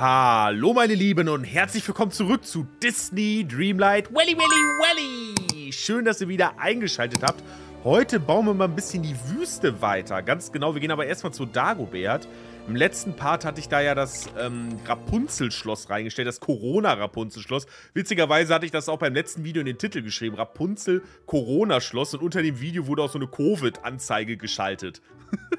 Hallo meine Lieben und herzlich willkommen zurück zu Disney Dreamlight Welly Welly Welly. Schön, dass ihr wieder eingeschaltet habt. Heute bauen wir mal ein bisschen die Wüste weiter. Ganz genau, wir gehen aber erstmal zu Dagobert. Im letzten Part hatte ich da ja das ähm, Rapunzel-Schloss reingestellt, das Corona-Rapunzel-Schloss. Witzigerweise hatte ich das auch beim letzten Video in den Titel geschrieben, Rapunzel-Corona-Schloss. Und unter dem Video wurde auch so eine Covid-Anzeige geschaltet.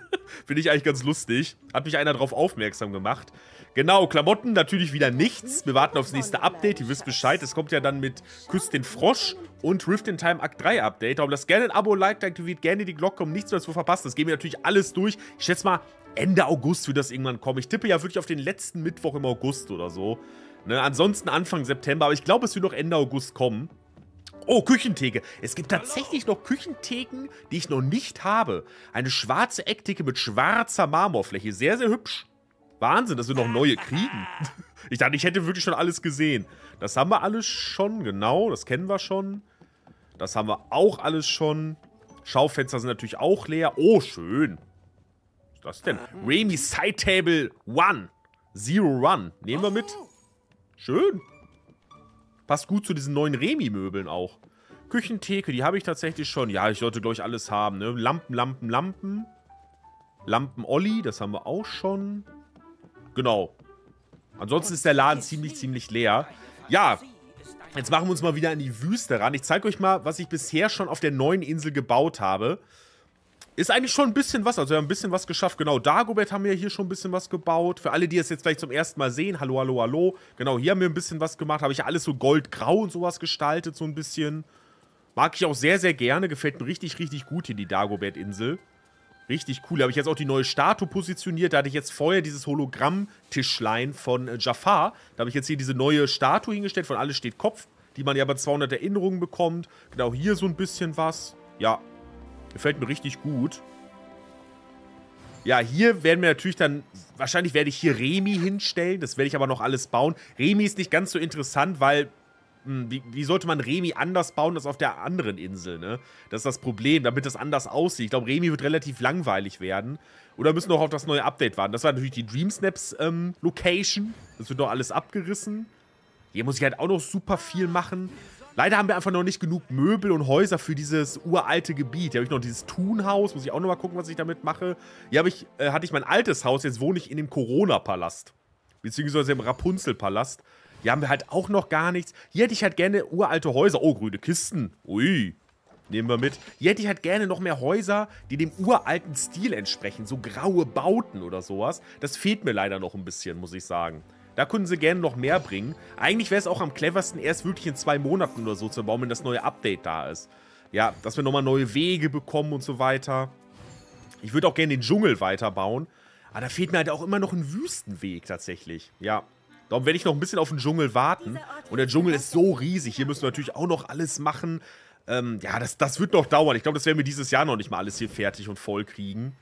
Finde ich eigentlich ganz lustig. Hat mich einer darauf aufmerksam gemacht. Genau, Klamotten natürlich wieder nichts. Wir warten aufs nächste Update. Ihr wisst Bescheid. Es kommt ja dann mit Küss den Frosch und Rift in Time Act 3 Update. Darum lasst gerne ein Abo, Like, aktiviert gerne die Glocke, um nichts mehr zu verpassen. Das gehen wir natürlich alles durch. Ich schätze mal, Ende August wird das irgendwann kommen. Ich tippe ja wirklich auf den letzten Mittwoch im August oder so. Ne? Ansonsten Anfang September. Aber ich glaube, es wird noch Ende August kommen. Oh, Küchentheke. Es gibt tatsächlich noch Küchentheken, die ich noch nicht habe. Eine schwarze Ecktheke mit schwarzer Marmorfläche. Sehr, sehr hübsch. Wahnsinn, dass wir noch neue kriegen. Ich dachte, ich hätte wirklich schon alles gesehen. Das haben wir alles schon, genau. Das kennen wir schon. Das haben wir auch alles schon. Schaufenster sind natürlich auch leer. Oh, schön. Was ist das denn? Remy Side Table One. Zero Run. Nehmen wir mit. Oh. Schön. Passt gut zu diesen neuen Remi-Möbeln auch. Küchentheke, die habe ich tatsächlich schon. Ja, ich sollte, glaube ich, alles haben. Ne? Lampen, Lampen, Lampen. Lampen Olli, das haben wir auch schon. Genau. Ansonsten ist der Laden ziemlich, ziemlich leer. Ja, jetzt machen wir uns mal wieder in die Wüste ran. Ich zeige euch mal, was ich bisher schon auf der neuen Insel gebaut habe ist eigentlich schon ein bisschen was. Also wir haben ein bisschen was geschafft. Genau, Dagobert haben wir hier schon ein bisschen was gebaut. Für alle, die es jetzt vielleicht zum ersten Mal sehen, hallo, hallo, hallo. Genau, hier haben wir ein bisschen was gemacht. Habe ich alles so goldgrau und sowas gestaltet, so ein bisschen. Mag ich auch sehr, sehr gerne. Gefällt mir richtig, richtig gut hier die Dagobert-Insel. Richtig cool. Da habe ich jetzt auch die neue Statue positioniert. Da hatte ich jetzt vorher dieses Hologramm-Tischlein von äh, Jafar. Da habe ich jetzt hier diese neue Statue hingestellt. Von alles steht Kopf, die man ja bei 200 Erinnerungen bekommt. Genau hier so ein bisschen was. Ja, Gefällt mir richtig gut. Ja, hier werden wir natürlich dann, wahrscheinlich werde ich hier Remi hinstellen. Das werde ich aber noch alles bauen. Remi ist nicht ganz so interessant, weil, mh, hm, wie, wie, sollte man Remi anders bauen als auf der anderen Insel, ne? Das ist das Problem, damit das anders aussieht. Ich glaube, Remi wird relativ langweilig werden. Oder müssen noch auf das neue Update warten. Das war natürlich die Dream Snaps ähm, Location. Das wird noch alles abgerissen. Hier muss ich halt auch noch super viel machen. Leider haben wir einfach noch nicht genug Möbel und Häuser für dieses uralte Gebiet. Hier habe ich noch dieses Thunhaus, muss ich auch noch mal gucken, was ich damit mache. Hier ich, äh, hatte ich mein altes Haus, jetzt wohne ich in dem Corona-Palast. Beziehungsweise im Rapunzel-Palast. Hier haben wir halt auch noch gar nichts. Hier hätte ich halt gerne uralte Häuser. Oh, grüne Kisten. Ui, nehmen wir mit. Hier hätte ich halt gerne noch mehr Häuser, die dem uralten Stil entsprechen. So graue Bauten oder sowas. Das fehlt mir leider noch ein bisschen, muss ich sagen. Da können sie gerne noch mehr bringen. Eigentlich wäre es auch am cleversten, erst wirklich in zwei Monaten oder so zu bauen, wenn das neue Update da ist. Ja, dass wir nochmal neue Wege bekommen und so weiter. Ich würde auch gerne den Dschungel weiterbauen. Aber da fehlt mir halt auch immer noch ein Wüstenweg tatsächlich. Ja. Darum werde ich noch ein bisschen auf den Dschungel warten. Und der Dschungel ist so riesig. Hier müssen wir natürlich auch noch alles machen. Ähm, ja, das, das wird noch dauern. Ich glaube, das werden wir dieses Jahr noch nicht mal alles hier fertig und voll kriegen.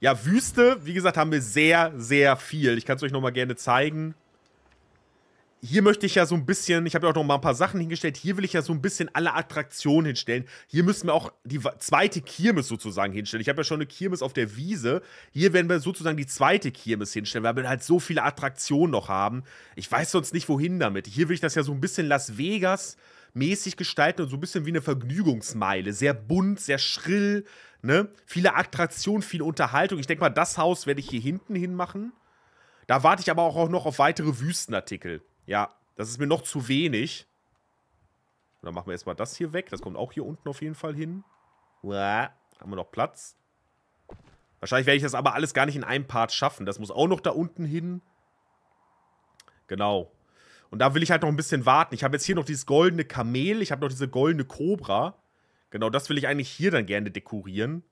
Ja, Wüste, wie gesagt, haben wir sehr, sehr viel. Ich kann es euch nochmal gerne zeigen hier möchte ich ja so ein bisschen, ich habe ja auch noch mal ein paar Sachen hingestellt, hier will ich ja so ein bisschen alle Attraktionen hinstellen. Hier müssen wir auch die zweite Kirmes sozusagen hinstellen. Ich habe ja schon eine Kirmes auf der Wiese. Hier werden wir sozusagen die zweite Kirmes hinstellen, weil wir halt so viele Attraktionen noch haben. Ich weiß sonst nicht, wohin damit. Hier will ich das ja so ein bisschen Las Vegas mäßig gestalten und so ein bisschen wie eine Vergnügungsmeile. Sehr bunt, sehr schrill, ne? Viele Attraktionen, viel Unterhaltung. Ich denke mal, das Haus werde ich hier hinten hinmachen. Da warte ich aber auch noch auf weitere Wüstenartikel. Ja, das ist mir noch zu wenig. Und dann machen wir erstmal das hier weg. Das kommt auch hier unten auf jeden Fall hin. Uah, haben wir noch Platz. Wahrscheinlich werde ich das aber alles gar nicht in einem Part schaffen. Das muss auch noch da unten hin. Genau. Und da will ich halt noch ein bisschen warten. Ich habe jetzt hier noch dieses goldene Kamel. Ich habe noch diese goldene Kobra. Genau, das will ich eigentlich hier dann gerne dekorieren.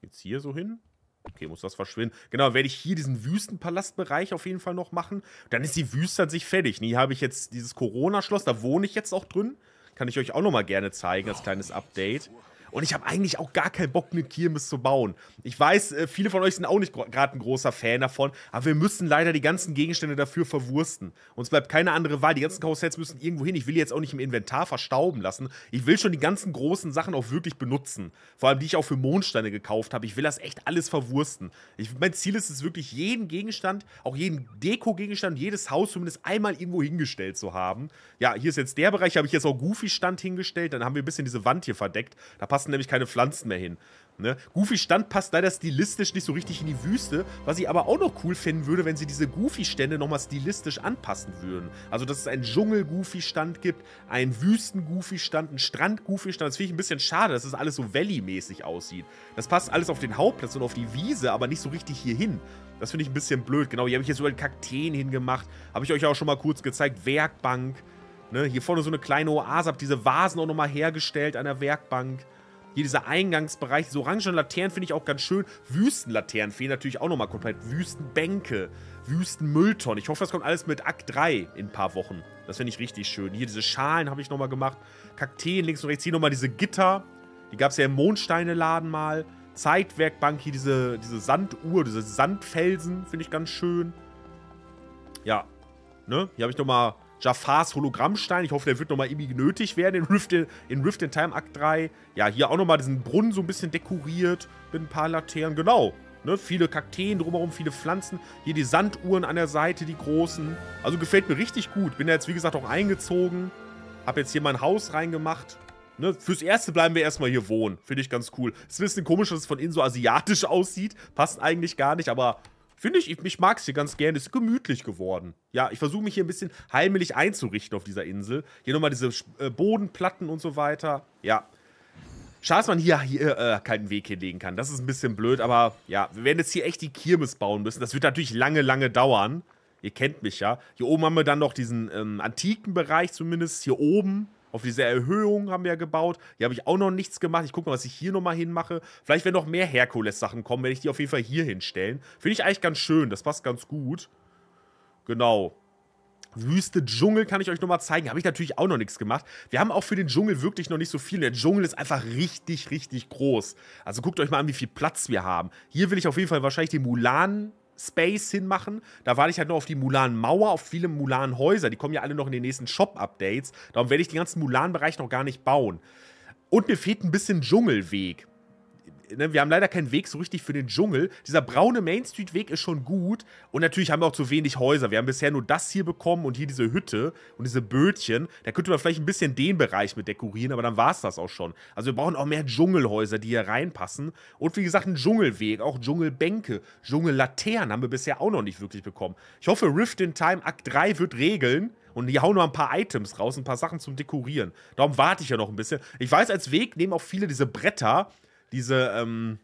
Jetzt hier so hin. Okay, muss das verschwinden. Genau, werde ich hier diesen Wüstenpalastbereich auf jeden Fall noch machen. Dann ist die Wüste an sich fertig. Hier habe ich jetzt dieses Corona-Schloss, da wohne ich jetzt auch drin. Kann ich euch auch nochmal gerne zeigen als kleines Update. Und ich habe eigentlich auch gar keinen Bock, eine Kirmes zu bauen. Ich weiß, äh, viele von euch sind auch nicht gerade ein großer Fan davon, aber wir müssen leider die ganzen Gegenstände dafür verwursten. Uns bleibt keine andere Wahl. Die ganzen Karussells müssen irgendwo hin. Ich will die jetzt auch nicht im Inventar verstauben lassen. Ich will schon die ganzen großen Sachen auch wirklich benutzen. Vor allem, die ich auch für Mondsteine gekauft habe. Ich will das echt alles verwursten. Ich, mein Ziel ist es wirklich, jeden Gegenstand, auch jeden Deko-Gegenstand, jedes Haus zumindest einmal irgendwo hingestellt zu haben. Ja, hier ist jetzt der Bereich, habe ich jetzt auch Goofy-Stand hingestellt. Dann haben wir ein bisschen diese Wand hier verdeckt. Da passt passen nämlich keine Pflanzen mehr hin. Ne? Goofy-Stand passt leider stilistisch nicht so richtig in die Wüste, was ich aber auch noch cool finden würde, wenn sie diese Goofy-Stände nochmal stilistisch anpassen würden. Also, dass es einen Dschungel-Goofy-Stand gibt, einen Wüsten-Goofy-Stand, einen Strand-Goofy-Stand. Das finde ich ein bisschen schade, dass es das alles so Valley-mäßig aussieht. Das passt alles auf den Hauptplatz und auf die Wiese, aber nicht so richtig hier hin. Das finde ich ein bisschen blöd. Genau, hier habe ich jetzt überall Kakteen hingemacht. Habe ich euch auch schon mal kurz gezeigt. Werkbank. Ne? Hier vorne so eine kleine Oase. Habe diese Vasen auch nochmal hergestellt an der Werkbank. Hier dieser Eingangsbereich, diese orangen Laternen finde ich auch ganz schön. Wüstenlaternen fehlen natürlich auch nochmal komplett. Wüstenbänke, Wüstenmülltonnen. Ich hoffe, das kommt alles mit Akt 3 in ein paar Wochen. Das finde ich richtig schön. Hier diese Schalen habe ich nochmal gemacht. Kakteen links und rechts. Hier nochmal diese Gitter. Die gab es ja im Mondsteine-Laden mal. Zeitwerkbank, hier diese, diese Sanduhr, diese Sandfelsen finde ich ganz schön. Ja, ne? Hier habe ich nochmal Jafars Hologrammstein. Ich hoffe, der wird nochmal irgendwie nötig werden in Rift in, in, Rift in Time Act 3. Ja, hier auch nochmal diesen Brunnen so ein bisschen dekoriert mit ein paar Laternen. Genau. Ne, viele Kakteen drumherum, viele Pflanzen. Hier die Sanduhren an der Seite, die großen. Also gefällt mir richtig gut. Bin ja jetzt, wie gesagt, auch eingezogen. Hab jetzt hier mein Haus reingemacht. Ne, fürs Erste bleiben wir erstmal hier wohnen. Finde ich ganz cool. Ist ein bisschen komisch, dass es von innen so asiatisch aussieht. Passt eigentlich gar nicht, aber Finde ich, ich, mag es hier ganz gerne. Es ist gemütlich geworden. Ja, ich versuche mich hier ein bisschen heimelig einzurichten auf dieser Insel. Hier nochmal diese äh, Bodenplatten und so weiter. Ja. Schade, dass man hier, hier äh, keinen Weg hinlegen kann. Das ist ein bisschen blöd, aber ja, wir werden jetzt hier echt die Kirmes bauen müssen. Das wird natürlich lange, lange dauern. Ihr kennt mich ja. Hier oben haben wir dann noch diesen ähm, antiken Bereich zumindest. Hier oben auf diese Erhöhung haben wir ja gebaut. Hier habe ich auch noch nichts gemacht. Ich gucke mal, was ich hier nochmal hinmache. Vielleicht, wenn noch mehr Herkules-Sachen kommen, werde ich die auf jeden Fall hier hinstellen. Finde ich eigentlich ganz schön. Das passt ganz gut. Genau. Wüste Dschungel kann ich euch nochmal zeigen. Habe ich natürlich auch noch nichts gemacht. Wir haben auch für den Dschungel wirklich noch nicht so viel. Der Dschungel ist einfach richtig, richtig groß. Also guckt euch mal an, wie viel Platz wir haben. Hier will ich auf jeden Fall wahrscheinlich den Mulan Space hinmachen. Da warte ich halt nur auf die Mulan-Mauer, auf viele Mulan-Häuser. Die kommen ja alle noch in den nächsten Shop-Updates. Darum werde ich den ganzen Mulan-Bereich noch gar nicht bauen. Und mir fehlt ein bisschen Dschungelweg ne, wir haben leider keinen Weg so richtig für den Dschungel. Dieser braune Main Street Weg ist schon gut. Und natürlich haben wir auch zu wenig Häuser. Wir haben bisher nur das hier bekommen und hier diese Hütte und diese Bötchen. Da könnte man vielleicht ein bisschen den Bereich mit dekorieren, aber dann war es das auch schon. Also wir brauchen auch mehr Dschungelhäuser, die hier reinpassen. Und wie gesagt, einen Dschungelweg, auch Dschungelbänke, Dschungellaternen haben wir bisher auch noch nicht wirklich bekommen. Ich hoffe, Rift in Time Akt 3 wird regeln. Und die hauen noch ein paar Items raus, ein paar Sachen zum Dekorieren. Darum warte ich ja noch ein bisschen. Ich weiß, als Weg nehmen auch viele diese Bretter, diese, ähm,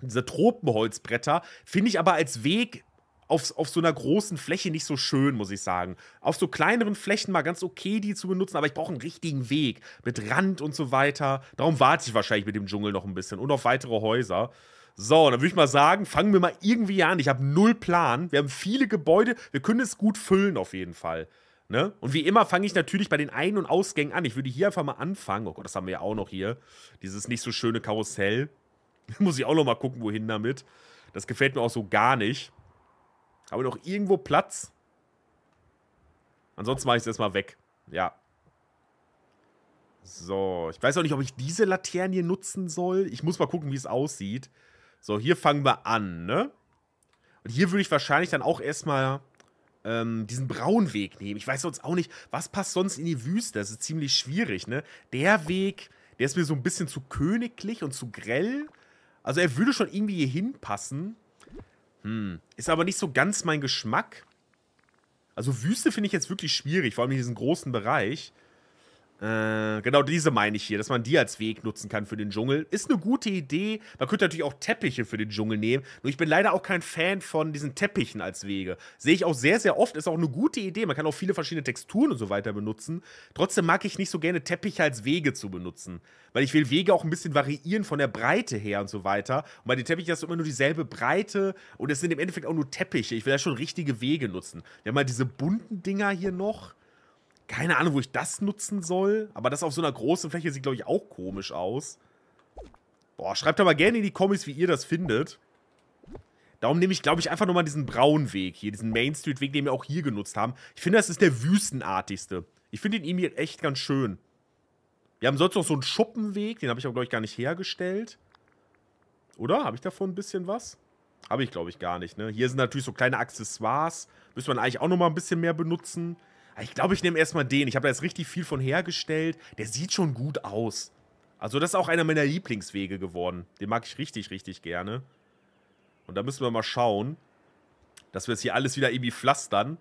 diese Tropenholzbretter, finde ich aber als Weg auf, auf so einer großen Fläche nicht so schön, muss ich sagen. Auf so kleineren Flächen mal ganz okay, die zu benutzen, aber ich brauche einen richtigen Weg mit Rand und so weiter. Darum warte ich wahrscheinlich mit dem Dschungel noch ein bisschen und auf weitere Häuser. So, dann würde ich mal sagen, fangen wir mal irgendwie an. Ich habe null Plan. Wir haben viele Gebäude, wir können es gut füllen auf jeden Fall. Ne? Und wie immer fange ich natürlich bei den Ein- und Ausgängen an. Ich würde hier einfach mal anfangen. Oh Gott, das haben wir ja auch noch hier. Dieses nicht so schöne Karussell. Muss ich auch noch mal gucken, wohin damit. Das gefällt mir auch so gar nicht. Habe noch irgendwo Platz? Ansonsten mache ich es erstmal weg. Ja. So, ich weiß auch nicht, ob ich diese Laterne hier nutzen soll. Ich muss mal gucken, wie es aussieht. So, hier fangen wir an, ne? Und hier würde ich wahrscheinlich dann auch erstmal ähm, diesen Weg nehmen. Ich weiß sonst auch nicht, was passt sonst in die Wüste? Das ist ziemlich schwierig, ne? Der Weg, der ist mir so ein bisschen zu königlich und zu grell. Also er würde schon irgendwie hier hinpassen. Hm. Ist aber nicht so ganz mein Geschmack. Also Wüste finde ich jetzt wirklich schwierig, vor allem in diesem großen Bereich. Äh, genau diese meine ich hier, dass man die als Weg nutzen kann für den Dschungel. Ist eine gute Idee. Man könnte natürlich auch Teppiche für den Dschungel nehmen. Nur ich bin leider auch kein Fan von diesen Teppichen als Wege. Sehe ich auch sehr, sehr oft. Ist auch eine gute Idee. Man kann auch viele verschiedene Texturen und so weiter benutzen. Trotzdem mag ich nicht so gerne Teppiche als Wege zu benutzen. Weil ich will Wege auch ein bisschen variieren von der Breite her und so weiter. Und bei den Teppichen hast du immer nur dieselbe Breite und es sind im Endeffekt auch nur Teppiche. Ich will ja schon richtige Wege nutzen. Wir haben mal diese bunten Dinger hier noch. Keine Ahnung, wo ich das nutzen soll. Aber das auf so einer großen Fläche sieht, glaube ich, auch komisch aus. Boah, schreibt aber gerne in die Kommis, wie ihr das findet. Darum nehme ich, glaube ich, einfach nochmal diesen braunen Weg hier. Diesen Main Street Weg, den wir auch hier genutzt haben. Ich finde, das ist der wüstenartigste. Ich finde ihn hier echt ganz schön. Wir haben sonst noch so einen Schuppenweg. Den habe ich aber, glaube ich, gar nicht hergestellt. Oder? Habe ich davon ein bisschen was? Habe ich, glaube ich, gar nicht. Ne? Hier sind natürlich so kleine Accessoires. Müsste man eigentlich auch nochmal ein bisschen mehr benutzen. Ich glaube, ich nehme erstmal den. Ich habe da jetzt richtig viel von hergestellt. Der sieht schon gut aus. Also, das ist auch einer meiner Lieblingswege geworden. Den mag ich richtig, richtig gerne. Und da müssen wir mal schauen, dass wir jetzt hier alles wieder irgendwie pflastern.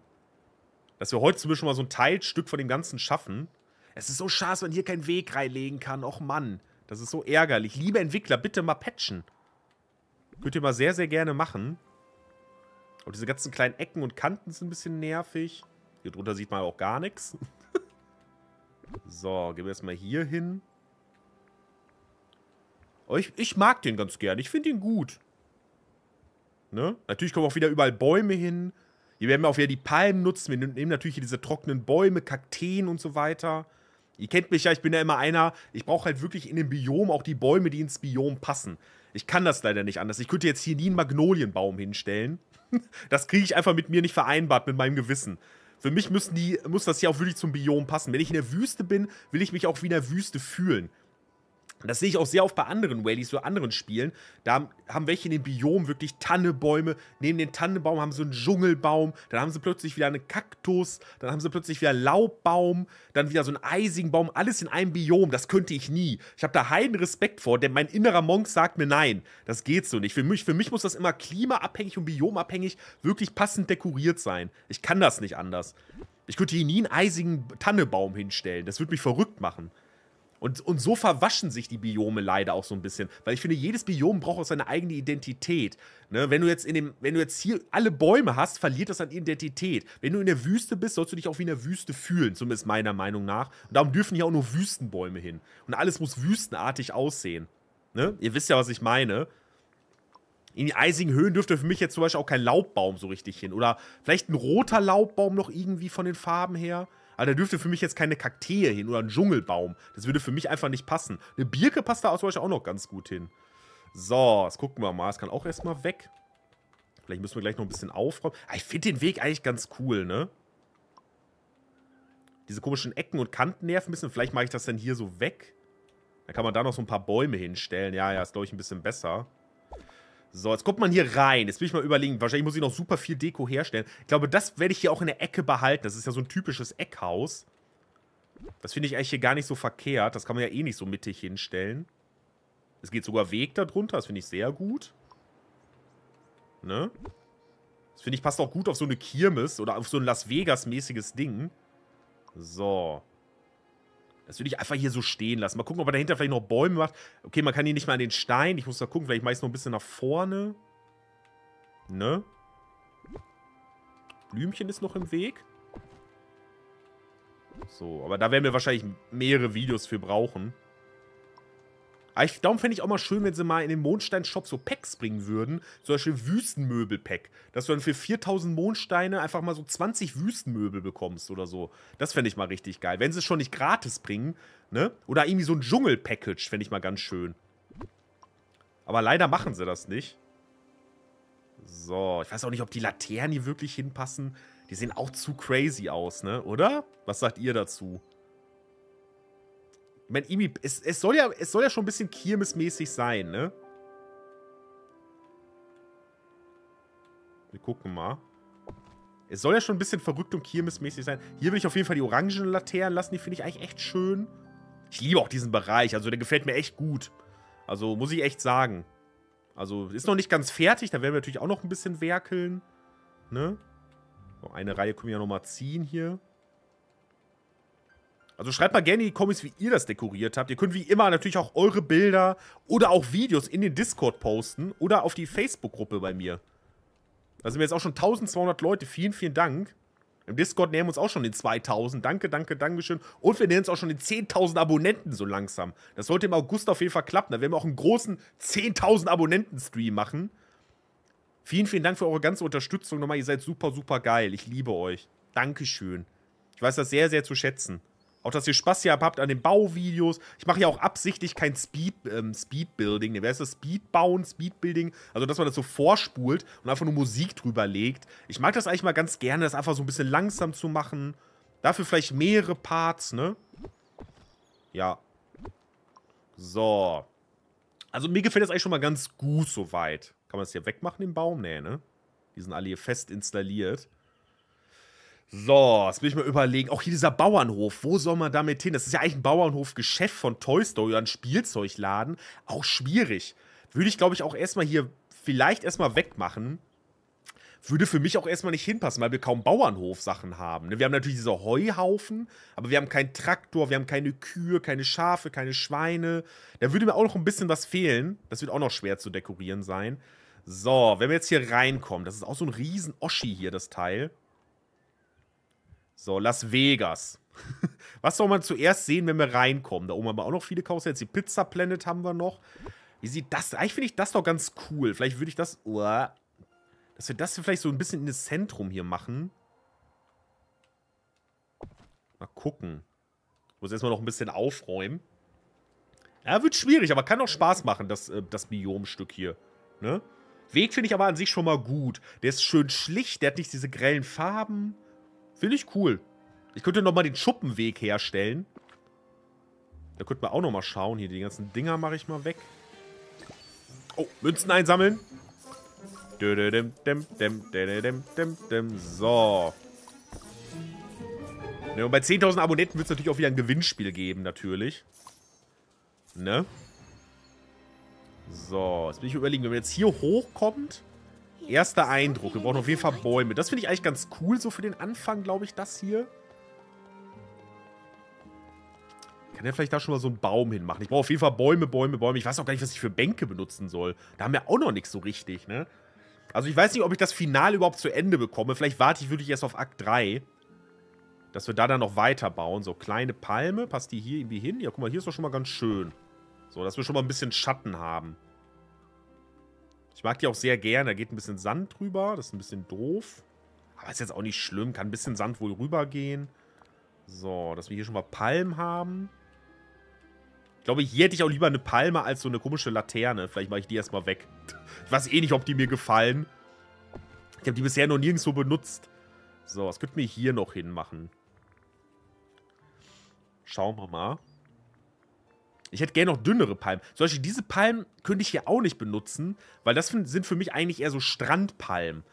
Dass wir heute zumindest schon mal so ein Teilstück von dem Ganzen schaffen. Es ist so schade, wenn man hier keinen Weg reinlegen kann. Och Mann, das ist so ärgerlich. Liebe Entwickler, bitte mal patchen. Könnt ihr mal sehr, sehr gerne machen. Und diese ganzen kleinen Ecken und Kanten sind ein bisschen nervig. Hier drunter sieht man auch gar nichts. So, gehen wir erstmal hier hin. Oh, ich, ich mag den ganz gern. Ich finde ihn gut. Ne? Natürlich kommen auch wieder überall Bäume hin. Hier werden wir auch wieder die Palmen nutzen. Wir nehmen natürlich hier diese trockenen Bäume, Kakteen und so weiter. Ihr kennt mich ja, ich bin ja immer einer. Ich brauche halt wirklich in dem Biom auch die Bäume, die ins Biom passen. Ich kann das leider nicht anders. Ich könnte jetzt hier nie einen Magnolienbaum hinstellen. Das kriege ich einfach mit mir nicht vereinbart, mit meinem Gewissen. Für mich müssen die, muss das hier auch wirklich zum Biom passen. Wenn ich in der Wüste bin, will ich mich auch wie in der Wüste fühlen. Das sehe ich auch sehr oft bei anderen Wellies oder anderen Spielen. Da haben welche in den Biomen wirklich Tannebäume. Neben den Tannenbaum haben sie einen Dschungelbaum. Dann haben sie plötzlich wieder einen Kaktus. Dann haben sie plötzlich wieder einen Laubbaum. Dann wieder so einen eisigen Baum. Alles in einem Biom. Das könnte ich nie. Ich habe da heiden Respekt vor, denn mein innerer Monk sagt mir nein. Das geht so nicht. Für mich, für mich muss das immer klimaabhängig und biomabhängig wirklich passend dekoriert sein. Ich kann das nicht anders. Ich könnte hier nie einen eisigen Tannebaum hinstellen. Das würde mich verrückt machen. Und, und so verwaschen sich die Biome leider auch so ein bisschen. Weil ich finde, jedes Biom braucht auch seine eigene Identität. Ne? Wenn du jetzt in dem, wenn du jetzt hier alle Bäume hast, verliert das an Identität. Wenn du in der Wüste bist, sollst du dich auch wie in der Wüste fühlen, zumindest meiner Meinung nach. Und darum dürfen hier auch nur Wüstenbäume hin. Und alles muss wüstenartig aussehen. Ne? Ihr wisst ja, was ich meine. In die eisigen Höhen dürfte für mich jetzt zum Beispiel auch kein Laubbaum so richtig hin. Oder vielleicht ein roter Laubbaum noch irgendwie von den Farben her. Aber also da dürfte für mich jetzt keine Kaktee hin oder ein Dschungelbaum. Das würde für mich einfach nicht passen. Eine Birke passt da zum Beispiel auch noch ganz gut hin. So, das gucken wir mal. Das kann auch erstmal weg. Vielleicht müssen wir gleich noch ein bisschen aufräumen. Aber ah, ich finde den Weg eigentlich ganz cool, ne? Diese komischen Ecken und Kanten nerven ein bisschen. Vielleicht mache ich das dann hier so weg. Dann kann man da noch so ein paar Bäume hinstellen. Ja, ja, ist, glaube ich, ein bisschen besser. So, jetzt kommt man hier rein. Jetzt will ich mal überlegen. Wahrscheinlich muss ich noch super viel Deko herstellen. Ich glaube, das werde ich hier auch in der Ecke behalten. Das ist ja so ein typisches Eckhaus. Das finde ich eigentlich hier gar nicht so verkehrt. Das kann man ja eh nicht so mittig hinstellen. Es geht sogar Weg darunter. Das finde ich sehr gut. Ne? Das finde ich passt auch gut auf so eine Kirmes oder auf so ein Las Vegas-mäßiges Ding. So. Das würde ich einfach hier so stehen lassen. Mal gucken, ob er dahinter vielleicht noch Bäume macht. Okay, man kann hier nicht mal an den Stein. Ich muss da gucken, vielleicht mache ich es noch ein bisschen nach vorne. Ne? Blümchen ist noch im Weg. So, aber da werden wir wahrscheinlich mehrere Videos für brauchen. Aber ich, darum fände ich auch mal schön, wenn sie mal in den Mondstein-Shop so Packs bringen würden. Zum Beispiel Wüstenmöbel-Pack. Dass du dann für 4000 Mondsteine einfach mal so 20 Wüstenmöbel bekommst oder so. Das fände ich mal richtig geil. Wenn sie es schon nicht gratis bringen, ne? Oder irgendwie so ein Dschungel-Package fände ich mal ganz schön. Aber leider machen sie das nicht. So, ich weiß auch nicht, ob die Laternen hier wirklich hinpassen. Die sehen auch zu crazy aus, ne? Oder? Was sagt ihr dazu? Mein Imi, es, es, soll ja, es soll ja schon ein bisschen kirmesmäßig sein, ne? Wir gucken mal. Es soll ja schon ein bisschen verrückt und kirmesmäßig sein. Hier will ich auf jeden Fall die orangenen Laternen lassen. Die finde ich eigentlich echt schön. Ich liebe auch diesen Bereich. Also der gefällt mir echt gut. Also muss ich echt sagen. Also ist noch nicht ganz fertig. Da werden wir natürlich auch noch ein bisschen werkeln. Ne? eine Reihe können wir ja nochmal ziehen hier. Also schreibt mal gerne in die Comments, wie ihr das dekoriert habt. Ihr könnt wie immer natürlich auch eure Bilder oder auch Videos in den Discord posten oder auf die Facebook-Gruppe bei mir. Da sind wir jetzt auch schon 1200 Leute. Vielen, vielen Dank. Im Discord nähern wir uns auch schon den 2000. Danke, danke, Dankeschön. Und wir nähern uns auch schon den 10.000 Abonnenten so langsam. Das sollte im August auf jeden Fall klappen. Da werden wir auch einen großen 10.000 Abonnenten-Stream machen. Vielen, vielen Dank für eure ganze Unterstützung. Nochmal, ihr seid super, super geil. Ich liebe euch. Dankeschön. Ich weiß das sehr, sehr zu schätzen. Auch, dass ihr Spaß hier habt an den Bauvideos. Ich mache ja auch absichtlich kein Speed, ähm, Speedbuilding. wer ist das? Speedbauen, Speedbuilding. Also, dass man das so vorspult und einfach nur Musik drüber legt. Ich mag das eigentlich mal ganz gerne, das einfach so ein bisschen langsam zu machen. Dafür vielleicht mehrere Parts, ne? Ja. So. Also, mir gefällt das eigentlich schon mal ganz gut soweit. Kann man das hier wegmachen, den Baum? Nee, ne? Die sind alle hier fest installiert. So, jetzt will ich mal überlegen. Auch hier dieser Bauernhof. Wo soll man damit hin? Das ist ja eigentlich ein Bauernhof-Geschäft von Toy Story oder ein Spielzeugladen. Auch schwierig. Würde ich, glaube ich, auch erstmal hier vielleicht erstmal wegmachen. Würde für mich auch erstmal nicht hinpassen, weil wir kaum Bauernhof-Sachen haben. Ne? Wir haben natürlich diese Heuhaufen, aber wir haben keinen Traktor, wir haben keine Kühe, keine Schafe, keine Schweine. Da würde mir auch noch ein bisschen was fehlen. Das wird auch noch schwer zu dekorieren sein. So, wenn wir jetzt hier reinkommen, das ist auch so ein riesen Oschi hier, das Teil. So, Las Vegas. Was soll man zuerst sehen, wenn wir reinkommen? Da oben haben wir auch noch viele Karussells. Die Pizza Planet haben wir noch. Wie sieht das? Eigentlich finde ich das doch ganz cool. Vielleicht würde ich das... Uah, oh, dass wir das vielleicht so ein bisschen in das Zentrum hier machen. Mal gucken. Ich muss erstmal noch ein bisschen aufräumen. Ja, wird schwierig, aber kann auch Spaß machen, das, äh, das Biomstück hier. Ne? Weg finde ich aber an sich schon mal gut. Der ist schön schlicht, der hat nicht diese grellen Farben. Finde ich cool. Ich könnte nochmal den Schuppenweg herstellen. Da könnten wir auch nochmal schauen. Hier, die ganzen Dinger mache ich mal weg. Oh, Münzen einsammeln. So. Ne, und bei 10.000 Abonnenten wird es natürlich auch wieder ein Gewinnspiel geben, natürlich. Ne? So, jetzt bin ich überlegen, wenn man jetzt hier hochkommt, Erster Eindruck. Wir brauchen auf jeden Fall Bäume. Das finde ich eigentlich ganz cool, so für den Anfang, glaube ich, das hier. Kann der vielleicht da schon mal so einen Baum hinmachen? Ich brauche auf jeden Fall Bäume, Bäume, Bäume. Ich weiß auch gar nicht, was ich für Bänke benutzen soll. Da haben wir auch noch nichts so richtig, ne? Also ich weiß nicht, ob ich das Finale überhaupt zu Ende bekomme. Vielleicht warte ich wirklich erst auf Akt 3. Dass wir da dann noch weiterbauen. So, kleine Palme. Passt die hier irgendwie hin? Ja, guck mal, hier ist doch schon mal ganz schön. So, dass wir schon mal ein bisschen Schatten haben. Ich mag die auch sehr gerne. Da geht ein bisschen Sand drüber. Das ist ein bisschen doof. Aber ist jetzt auch nicht schlimm. Kann ein bisschen Sand wohl rübergehen. So, dass wir hier schon mal Palmen haben. Ich glaube, hier hätte ich auch lieber eine Palme als so eine komische Laterne. Vielleicht mache ich die erstmal weg. Ich weiß eh nicht, ob die mir gefallen. Ich habe die bisher noch nirgendwo benutzt. So, was könnten wir hier noch hinmachen? Schauen wir mal. Ich hätte gerne noch dünnere Palmen. Zum Beispiel diese Palmen könnte ich hier auch nicht benutzen, weil das sind für mich eigentlich eher so Strandpalmen.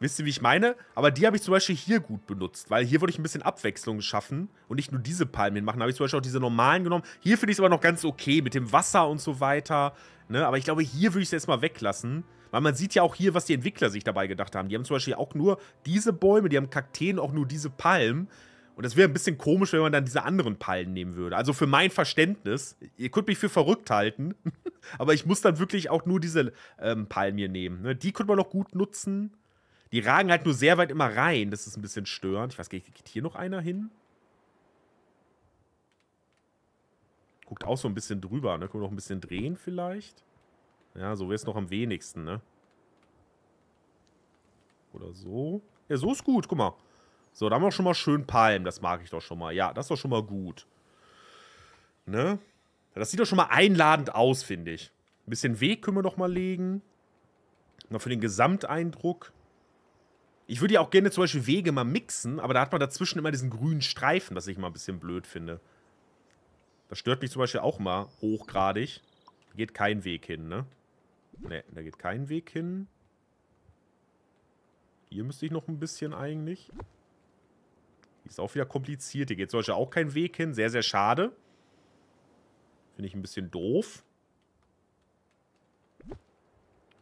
Wisst ihr, wie ich meine? Aber die habe ich zum Beispiel hier gut benutzt, weil hier wollte ich ein bisschen Abwechslung schaffen und nicht nur diese Palmen hinmachen. Da habe ich zum Beispiel auch diese normalen genommen. Hier finde ich es aber noch ganz okay mit dem Wasser und so weiter. Ne? Aber ich glaube, hier würde ich es jetzt mal weglassen. Weil man sieht ja auch hier, was die Entwickler sich dabei gedacht haben. Die haben zum Beispiel auch nur diese Bäume, die haben Kakteen, auch nur diese Palmen. Und es wäre ein bisschen komisch, wenn man dann diese anderen Pallen nehmen würde. Also für mein Verständnis, ihr könnt mich für verrückt halten, aber ich muss dann wirklich auch nur diese ähm, Pallen mir nehmen. Ne? Die könnte man noch gut nutzen. Die ragen halt nur sehr weit immer rein. Das ist ein bisschen störend. Ich weiß gar nicht, geht hier noch einer hin? Guckt auch so ein bisschen drüber, ne? Können wir noch ein bisschen drehen vielleicht? Ja, so wäre es noch am wenigsten, ne? Oder so. Ja, so ist gut, guck mal. So, da haben wir schon mal schön Palmen. Das mag ich doch schon mal. Ja, das ist doch schon mal gut. Ne? Das sieht doch schon mal einladend aus, finde ich. Ein bisschen Weg können wir noch mal legen. Mal für den Gesamteindruck. Ich würde ja auch gerne zum Beispiel Wege mal mixen, aber da hat man dazwischen immer diesen grünen Streifen, was ich mal ein bisschen blöd finde. Das stört mich zum Beispiel auch mal hochgradig. Da geht kein Weg hin, ne? Ne, da geht kein Weg hin. Hier müsste ich noch ein bisschen eigentlich ist auch wieder kompliziert. Hier geht solche auch keinen Weg hin. Sehr, sehr schade. Finde ich ein bisschen doof.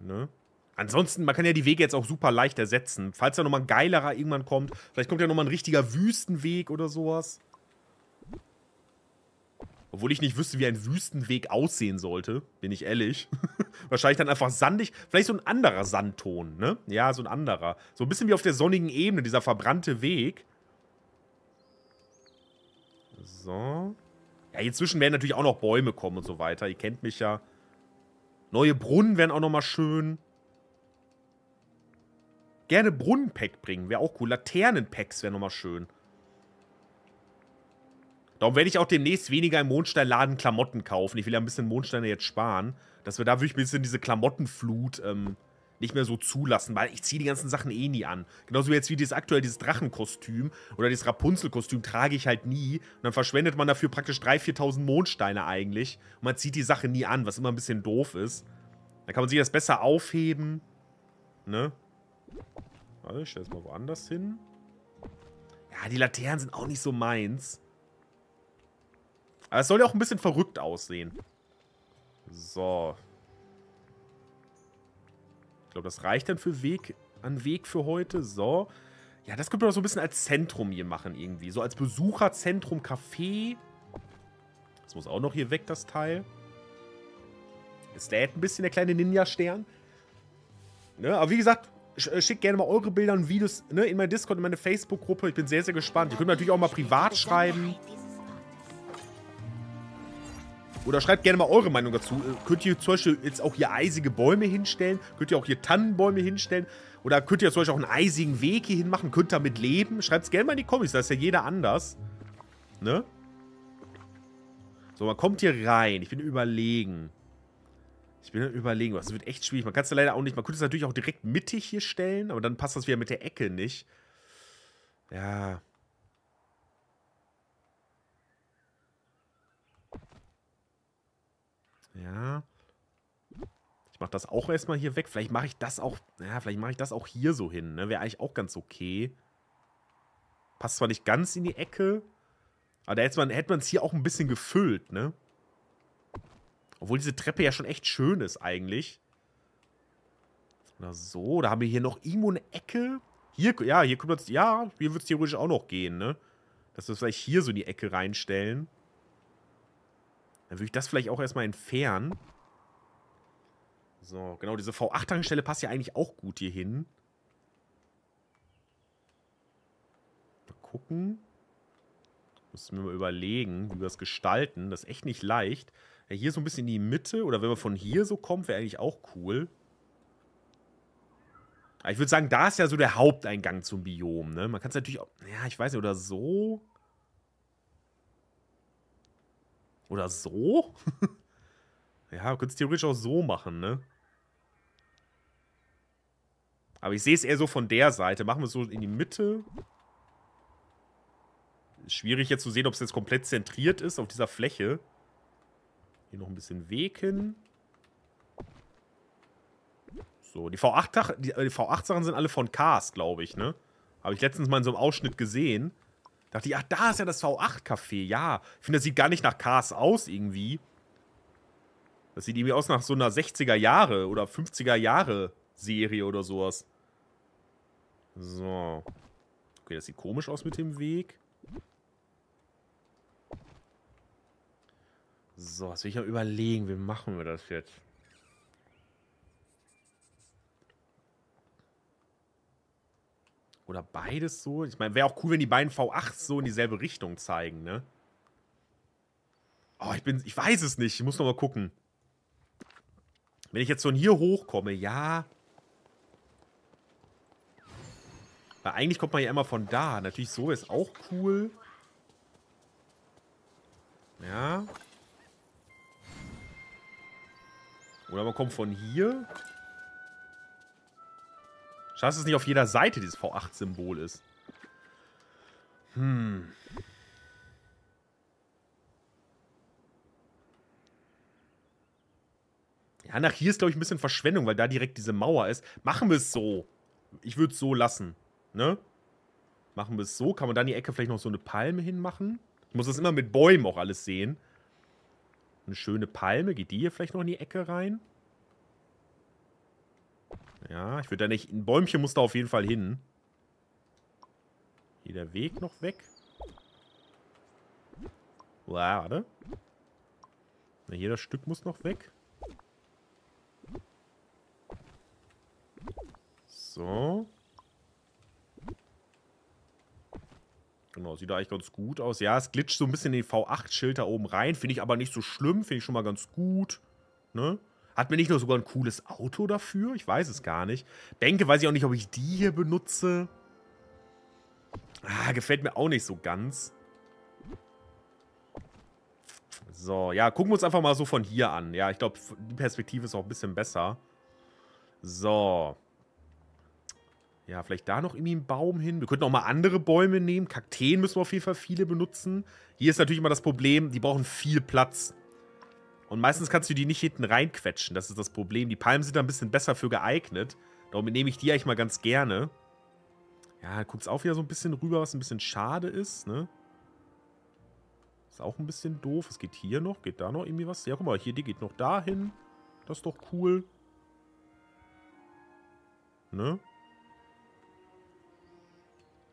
Ne? Ansonsten, man kann ja die Wege jetzt auch super leicht ersetzen. Falls da nochmal ein geilerer irgendwann kommt. Vielleicht kommt ja nochmal ein richtiger Wüstenweg oder sowas. Obwohl ich nicht wüsste, wie ein Wüstenweg aussehen sollte. Bin ich ehrlich. Wahrscheinlich dann einfach sandig. Vielleicht so ein anderer Sandton, ne? Ja, so ein anderer. So ein bisschen wie auf der sonnigen Ebene, dieser verbrannte Weg. So. Ja, hier werden natürlich auch noch Bäume kommen und so weiter. Ihr kennt mich ja. Neue Brunnen wären auch nochmal schön. Gerne Brunnenpack bringen, wäre auch cool. Laternenpacks wären nochmal schön. Darum werde ich auch demnächst weniger im Mondsteinladen Klamotten kaufen. Ich will ja ein bisschen Mondsteine jetzt sparen. Dass wir da wirklich ein bisschen diese Klamottenflut ähm, nicht mehr so zulassen, weil ich ziehe die ganzen Sachen eh nie an. Genauso wie jetzt wie dieses aktuell dieses Drachenkostüm oder dieses Rapunzelkostüm trage ich halt nie. Und dann verschwendet man dafür praktisch 3.000, 4.000 Mondsteine eigentlich. Und man zieht die Sache nie an, was immer ein bisschen doof ist. Dann kann man sich das besser aufheben. Ne? Warte, ich stelle es mal woanders hin. Ja, die Laternen sind auch nicht so meins. Aber es soll ja auch ein bisschen verrückt aussehen. So, glaube, das reicht dann für Weg, an Weg für heute. So. Ja, das könnte man doch so ein bisschen als Zentrum hier machen irgendwie. So als Besucherzentrum, Café. Das muss auch noch hier weg, das Teil. Es lädt ein bisschen der kleine Ninja-Stern. Ne? Aber wie gesagt, äh, schickt gerne mal eure Bilder und Videos ne, in mein Discord, in meine Facebook-Gruppe. Ich bin sehr, sehr gespannt. Ihr könnt natürlich auch mal privat schreiben. Oder schreibt gerne mal eure Meinung dazu. Äh, könnt ihr zum Beispiel jetzt auch hier eisige Bäume hinstellen? Könnt ihr auch hier Tannenbäume hinstellen? Oder könnt ihr zum Beispiel auch einen eisigen Weg hier hinmachen? Könnt ihr damit leben? Schreibt es gerne mal in die Kommis, da ist ja jeder anders. Ne? So, man kommt hier rein. Ich bin überlegen. Ich bin überlegen, Das wird echt schwierig. Man kann es ja leider auch nicht. Man könnte es natürlich auch direkt mittig hier stellen, aber dann passt das wieder mit der Ecke nicht. Ja, Ja. Ich mach das auch erstmal hier weg. Vielleicht mache ich das auch. Ja, vielleicht mache ich das auch hier so hin. Ne? Wäre eigentlich auch ganz okay. Passt zwar nicht ganz in die Ecke, aber da hätte man es hier auch ein bisschen gefüllt, ne? Obwohl diese Treppe ja schon echt schön ist eigentlich. Oder so, da haben wir hier noch irgendwo eine Ecke. Hier, ja, hier kommt jetzt, ja, hier wird es theoretisch auch noch gehen, ne? Dass wir es vielleicht hier so in die Ecke reinstellen. Dann würde ich das vielleicht auch erstmal entfernen. So, genau, diese V8-Tankstelle passt ja eigentlich auch gut hier hin. Mal gucken. Müssen wir mal überlegen, wie wir das gestalten. Das ist echt nicht leicht. Ja, hier so ein bisschen in die Mitte oder wenn man von hier so kommt, wäre eigentlich auch cool. Aber ich würde sagen, da ist ja so der Haupteingang zum Biom, ne? Man kann es natürlich auch... Ja, ich weiß nicht, oder so... Oder so? ja, du könntest theoretisch auch so machen, ne? Aber ich sehe es eher so von der Seite. Machen wir es so in die Mitte. schwierig jetzt zu sehen, ob es jetzt komplett zentriert ist auf dieser Fläche. Hier noch ein bisschen Weg hin. So, die V8-Sachen äh, V8 sind alle von Cars, glaube ich, ne? Habe ich letztens mal in so einem Ausschnitt gesehen. Dachte ich, ach, da ist ja das V8-Café. Ja. Ich finde, das sieht gar nicht nach Cars aus irgendwie. Das sieht irgendwie aus nach so einer 60er Jahre oder 50er Jahre Serie oder sowas. So. Okay, das sieht komisch aus mit dem Weg. So, was will ich noch überlegen? Wie machen wir das jetzt? Oder beides so? Ich meine, wäre auch cool, wenn die beiden V8s so in dieselbe Richtung zeigen, ne? Oh, ich bin. Ich weiß es nicht. Ich muss noch mal gucken. Wenn ich jetzt von hier hochkomme, ja. Weil eigentlich kommt man ja immer von da. Natürlich so ist auch cool. Ja. Oder man kommt von hier. Schade, dass es nicht auf jeder Seite dieses V8-Symbol ist. Hm. Ja, nach hier ist, glaube ich, ein bisschen Verschwendung, weil da direkt diese Mauer ist. Machen wir es so. Ich würde es so lassen. Ne? Machen wir es so. Kann man da in die Ecke vielleicht noch so eine Palme hinmachen? Ich muss das immer mit Bäumen auch alles sehen. Eine schöne Palme. Geht die hier vielleicht noch in die Ecke rein? Ja, ich würde da nicht... Ein Bäumchen muss da auf jeden Fall hin. Hier der Weg noch weg. Warte. Na, hier das Stück muss noch weg. So. Genau, sieht da eigentlich ganz gut aus. Ja, es glitscht so ein bisschen in den V8-Schild da oben rein. Finde ich aber nicht so schlimm. Finde ich schon mal ganz gut. Ne? Hat mir nicht nur sogar ein cooles Auto dafür? Ich weiß es gar nicht. Bänke weiß ich auch nicht, ob ich die hier benutze. Ah, gefällt mir auch nicht so ganz. So, ja, gucken wir uns einfach mal so von hier an. Ja, ich glaube, die Perspektive ist auch ein bisschen besser. So. Ja, vielleicht da noch irgendwie einen Baum hin. Wir könnten auch mal andere Bäume nehmen. Kakteen müssen wir auf jeden Fall viele benutzen. Hier ist natürlich immer das Problem, die brauchen viel Platz. Und meistens kannst du die nicht hinten reinquetschen, das ist das Problem. Die Palmen sind da ein bisschen besser für geeignet. Darum nehme ich die eigentlich mal ganz gerne. Ja, guckst auch wieder so ein bisschen rüber, was ein bisschen schade ist, ne? Ist auch ein bisschen doof. Was geht hier noch? Geht da noch irgendwie was? Ja, guck mal, hier, die geht noch dahin. Das ist doch cool. Ne?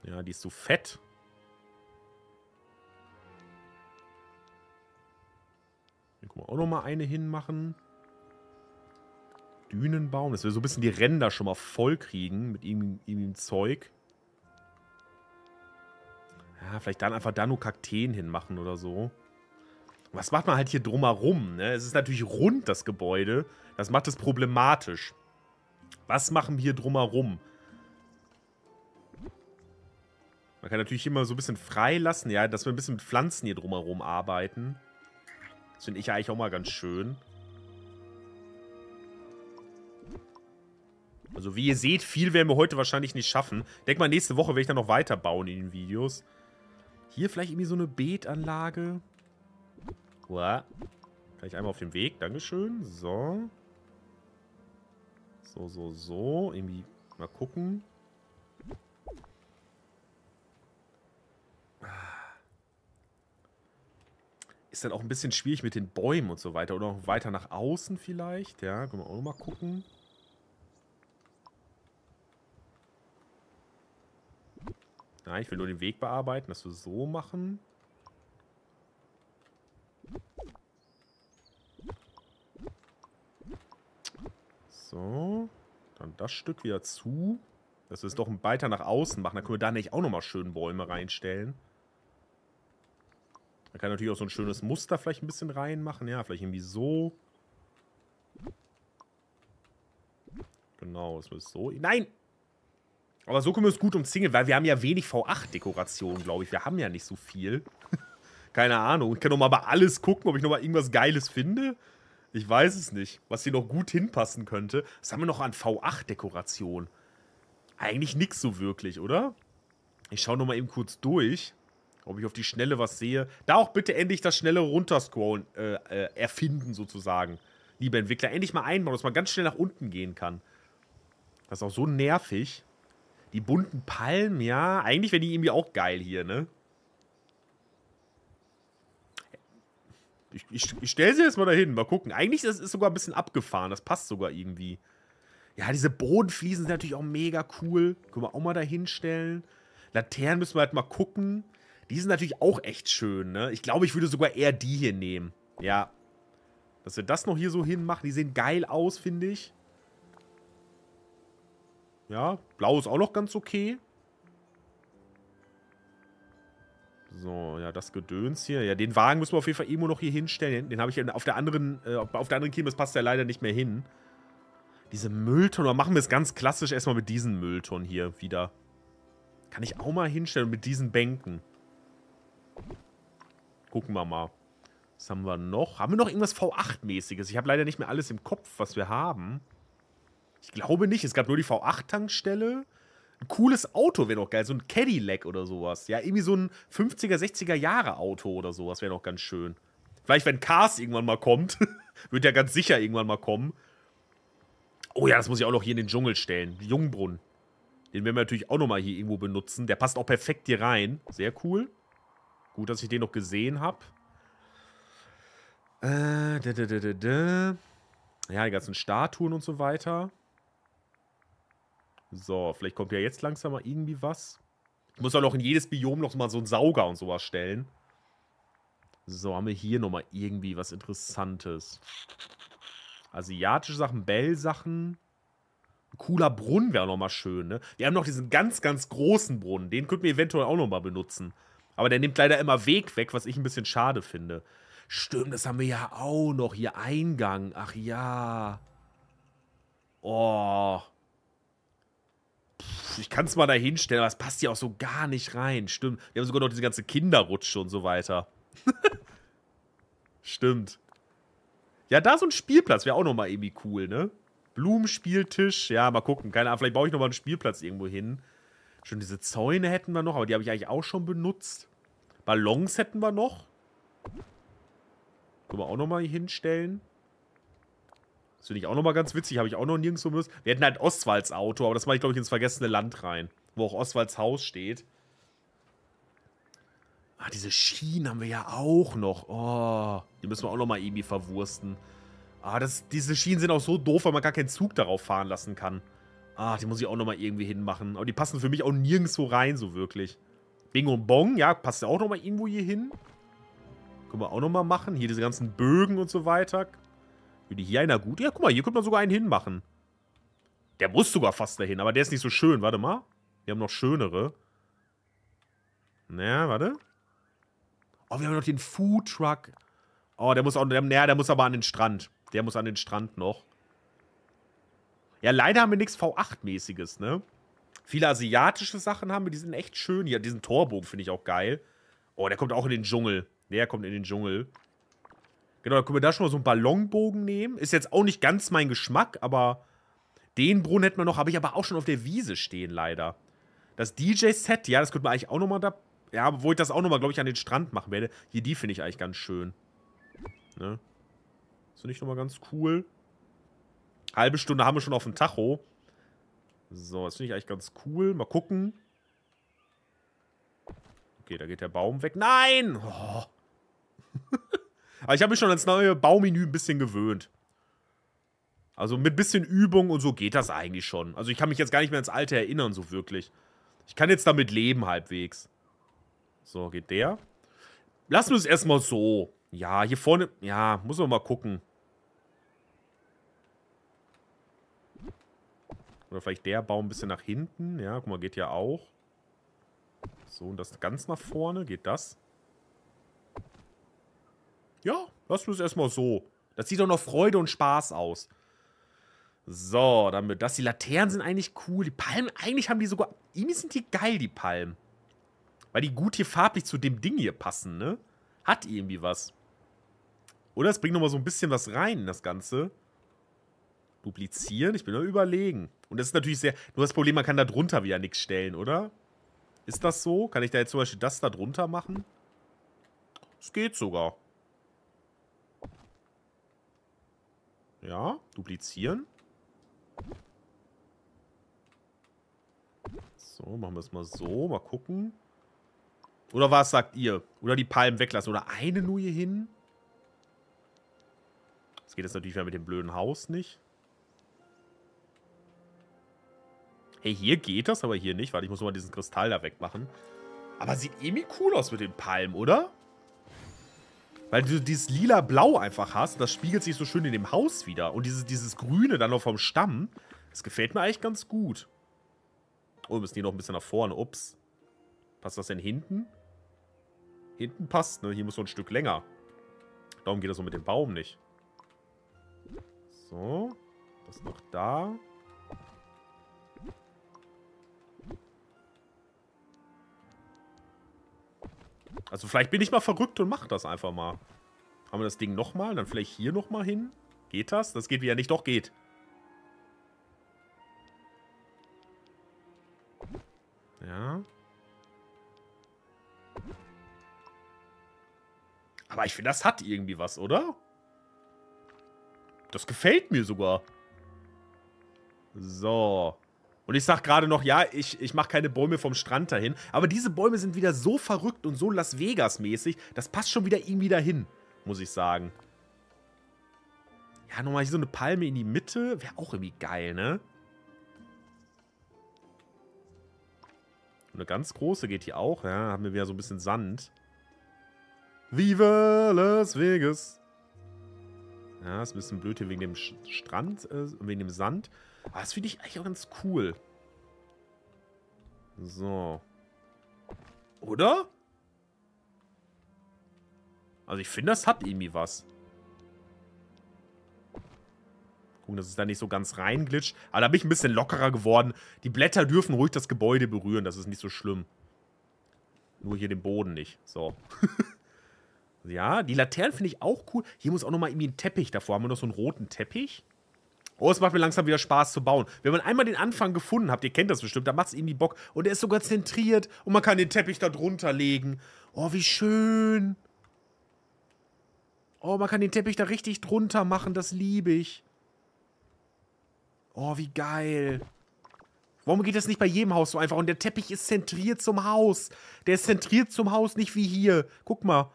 Ja, die ist so fett. können wir auch nochmal eine hinmachen. Dünenbaum, dass wir so ein bisschen die Ränder schon mal voll kriegen mit ihm, ihm Zeug. Ja, vielleicht dann einfach da nur Kakteen hinmachen oder so. was macht man halt hier drumherum? Ne? Es ist natürlich rund, das Gebäude. Das macht es problematisch. Was machen wir hier drumherum? Man kann natürlich immer so ein bisschen freilassen, ja, dass wir ein bisschen mit Pflanzen hier drumherum arbeiten. Das finde ich eigentlich auch mal ganz schön. Also wie ihr seht, viel werden wir heute wahrscheinlich nicht schaffen. Denk mal, nächste Woche werde ich dann noch weiterbauen in den Videos. Hier vielleicht irgendwie so eine Beetanlage. Boah. Kann ich einmal auf dem Weg. Dankeschön. So. So, so, so. Irgendwie mal gucken. Ah ist dann auch ein bisschen schwierig mit den Bäumen und so weiter. Oder auch weiter nach außen vielleicht. Ja, können wir auch nochmal gucken. Nein, ich will nur den Weg bearbeiten, dass wir so machen. So. Dann das Stück wieder zu. Dass wir es doch weiter nach außen machen. Dann können wir da nicht auch nochmal schön Bäume reinstellen. Man kann natürlich auch so ein schönes Muster vielleicht ein bisschen reinmachen. Ja, vielleicht irgendwie so. Genau, es muss so. Nein! Aber so können wir es gut umzingeln, weil wir haben ja wenig V8-Dekoration, glaube ich. Wir haben ja nicht so viel. Keine Ahnung. Ich kann doch mal bei alles gucken, ob ich noch mal irgendwas Geiles finde. Ich weiß es nicht. Was hier noch gut hinpassen könnte. Was haben wir noch an V8-Dekoration? Eigentlich nichts so wirklich, oder? Ich schaue noch mal eben kurz durch ob ich auf die Schnelle was sehe. Da auch bitte endlich das schnelle Runterscrollen äh, äh, erfinden, sozusagen. Liebe Entwickler, endlich mal einbauen, dass man ganz schnell nach unten gehen kann. Das ist auch so nervig. Die bunten Palmen, ja. Eigentlich wären die irgendwie auch geil hier, ne? Ich, ich, ich stelle sie jetzt mal dahin, mal gucken. Eigentlich ist es sogar ein bisschen abgefahren, das passt sogar irgendwie. Ja, diese Bodenfliesen sind natürlich auch mega cool. Können wir auch mal dahin stellen. Laternen müssen wir halt mal gucken. Die sind natürlich auch echt schön, ne? Ich glaube, ich würde sogar eher die hier nehmen. Ja. Dass wir das noch hier so hinmachen. Die sehen geil aus, finde ich. Ja, blau ist auch noch ganz okay. So, ja, das Gedöns hier. Ja, den Wagen müssen wir auf jeden Fall irgendwo noch hier hinstellen. Den habe ich auf der anderen, äh, auf der anderen Kirmes passt der leider nicht mehr hin. Diese Mülltonne, machen wir es ganz klassisch erstmal mit diesen Mülltonnen hier wieder. Kann ich auch mal hinstellen mit diesen Bänken. Gucken wir mal. Was haben wir noch? Haben wir noch irgendwas V8-mäßiges? Ich habe leider nicht mehr alles im Kopf, was wir haben. Ich glaube nicht. Es gab nur die V8-Tankstelle. Ein cooles Auto wäre noch geil. So ein Cadillac oder sowas. Ja, irgendwie so ein 50er, 60er Jahre Auto oder sowas wäre noch ganz schön. Vielleicht, wenn Cars irgendwann mal kommt. Wird ja ganz sicher irgendwann mal kommen. Oh ja, das muss ich auch noch hier in den Dschungel stellen. Jungbrunnen. Den werden wir natürlich auch nochmal hier irgendwo benutzen. Der passt auch perfekt hier rein. Sehr cool. Gut, dass ich den noch gesehen habe. Äh, da, da, da, da, da. Ja, die ganzen Statuen und so weiter. So, vielleicht kommt ja jetzt langsam mal irgendwie was. Ich muss auch noch in jedes Biom noch mal so einen Sauger und sowas stellen. So, haben wir hier nochmal irgendwie was Interessantes. Asiatische Sachen, Bell-Sachen. Ein cooler Brunnen wäre nochmal schön, ne? Wir haben noch diesen ganz, ganz großen Brunnen. Den könnten wir eventuell auch nochmal benutzen. Aber der nimmt leider immer Weg weg, was ich ein bisschen schade finde. Stimmt, das haben wir ja auch noch. Hier Eingang. Ach ja. Oh. Pff, ich kann es mal da hinstellen, aber es passt hier auch so gar nicht rein. Stimmt. Wir haben sogar noch diese ganze Kinderrutsche und so weiter. Stimmt. Ja, da so ein Spielplatz wäre auch nochmal irgendwie cool, ne? Blumenspieltisch. Ja, mal gucken. Keine Ahnung, vielleicht baue ich nochmal einen Spielplatz irgendwo hin. Schön, diese Zäune hätten wir noch, aber die habe ich eigentlich auch schon benutzt. Ballons hätten wir noch. Können wir auch nochmal hinstellen. Das finde ich auch nochmal ganz witzig. Habe ich auch noch nirgendwo müssen. Wir hätten halt Oswalds Auto, aber das mache ich, glaube ich, ins vergessene Land rein. Wo auch Oswalds Haus steht. Ah, diese Schienen haben wir ja auch noch. Oh, die müssen wir auch nochmal irgendwie verwursten. Ah, das, diese Schienen sind auch so doof, weil man gar keinen Zug darauf fahren lassen kann. Ah, die muss ich auch nochmal irgendwie hinmachen. Aber die passen für mich auch nirgendwo rein, so wirklich. Bingo und Bong, ja, passt ja auch nochmal irgendwo hier hin. Können wir auch nochmal machen. Hier diese ganzen Bögen und so weiter. Würde hier einer gut? Ja, guck mal, hier könnte man sogar einen hinmachen. Der muss sogar fast dahin, aber der ist nicht so schön. Warte mal. Wir haben noch schönere. Na, warte. Oh, wir haben noch den Food Truck. Oh, der muss auch, der, na, der muss aber an den Strand. Der muss an den Strand noch. Ja, leider haben wir nichts V8-mäßiges, ne? Viele asiatische Sachen haben wir, die sind echt schön. Ja, diesen Torbogen finde ich auch geil. Oh, der kommt auch in den Dschungel. Der kommt in den Dschungel. Genau, dann können wir da schon mal so einen Ballonbogen nehmen. Ist jetzt auch nicht ganz mein Geschmack, aber den Brunnen hätten wir noch. Habe ich aber auch schon auf der Wiese stehen, leider. Das DJ-Set, ja, das könnte man eigentlich auch nochmal da. Ja, wo ich das auch nochmal, glaube ich, an den Strand machen werde. Hier, die finde ich eigentlich ganz schön. Ne? Ist nicht nochmal ganz cool? Halbe Stunde haben wir schon auf dem Tacho. So, das finde ich eigentlich ganz cool. Mal gucken. Okay, da geht der Baum weg. Nein! Oh. Aber ich habe mich schon ans neue Baumenü ein bisschen gewöhnt. Also mit ein bisschen Übung und so geht das eigentlich schon. Also ich kann mich jetzt gar nicht mehr ans alte erinnern, so wirklich. Ich kann jetzt damit leben halbwegs. So, geht der? Lassen wir es erstmal so. Ja, hier vorne... Ja, muss man mal gucken. Oder vielleicht der Baum ein bisschen nach hinten. Ja, guck mal, geht ja auch. So, und das ganz nach vorne. Geht das? Ja, lassen wir es erstmal so. Das sieht doch noch Freude und Spaß aus. So, dann wird das. Die Laternen sind eigentlich cool. Die Palmen, eigentlich haben die sogar... Irgendwie sind die geil, die Palmen. Weil die gut hier farblich zu dem Ding hier passen, ne? Hat irgendwie was. Oder es bringt nochmal so ein bisschen was rein, das Ganze. Duplizieren? Ich bin nur überlegen. Und das ist natürlich sehr. Nur das Problem, man kann da drunter wieder nichts stellen, oder? Ist das so? Kann ich da jetzt zum Beispiel das da drunter machen? Es geht sogar. Ja, duplizieren. So, machen wir es mal so. Mal gucken. Oder was sagt ihr? Oder die Palmen weglassen. Oder eine nur hier hin. Das geht jetzt natürlich wieder mit dem blöden Haus nicht. hey, hier geht das, aber hier nicht, Warte, ich muss mal diesen Kristall da wegmachen. Aber sieht eh irgendwie cool aus mit den Palmen, oder? Weil du dieses lila-blau einfach hast, das spiegelt sich so schön in dem Haus wieder. Und dieses, dieses Grüne dann noch vom Stamm, das gefällt mir eigentlich ganz gut. Oh, wir müssen hier noch ein bisschen nach vorne, ups. Passt das denn hinten? Hinten passt, ne? Hier muss so ein Stück länger. Darum geht das so mit dem Baum nicht. So. Das noch da. Also vielleicht bin ich mal verrückt und mach das einfach mal. Haben wir das Ding nochmal? Dann vielleicht hier nochmal hin? Geht das? Das geht wieder nicht. Doch, geht. Ja. Aber ich finde, das hat irgendwie was, oder? Das gefällt mir sogar. So. So. Und ich sag gerade noch, ja, ich, ich mache keine Bäume vom Strand dahin. Aber diese Bäume sind wieder so verrückt und so Las Vegas-mäßig. Das passt schon wieder irgendwie dahin, muss ich sagen. Ja, nochmal hier so eine Palme in die Mitte. Wäre auch irgendwie geil, ne? eine ganz große geht hier auch, ja. Haben wir wieder so ein bisschen Sand. Viva Las Vegas! Ja, ist ein bisschen blöd hier wegen dem Strand, äh, wegen dem Sand. Ah, das finde ich eigentlich auch ganz cool. So. Oder? Also ich finde, das hat irgendwie was. Gucken, dass es da nicht so ganz reinglitscht. Aber da bin ich ein bisschen lockerer geworden. Die Blätter dürfen ruhig das Gebäude berühren. Das ist nicht so schlimm. Nur hier den Boden nicht. So. ja, die Laternen finde ich auch cool. Hier muss auch nochmal irgendwie ein Teppich davor. Haben wir noch so einen roten Teppich? Oh, es macht mir langsam wieder Spaß zu bauen. Wenn man einmal den Anfang gefunden hat, ihr kennt das bestimmt, dann macht es irgendwie Bock. Und er ist sogar zentriert und man kann den Teppich da drunter legen. Oh, wie schön. Oh, man kann den Teppich da richtig drunter machen, das liebe ich. Oh, wie geil. Warum geht das nicht bei jedem Haus so einfach? Und der Teppich ist zentriert zum Haus. Der ist zentriert zum Haus, nicht wie hier. Guck mal.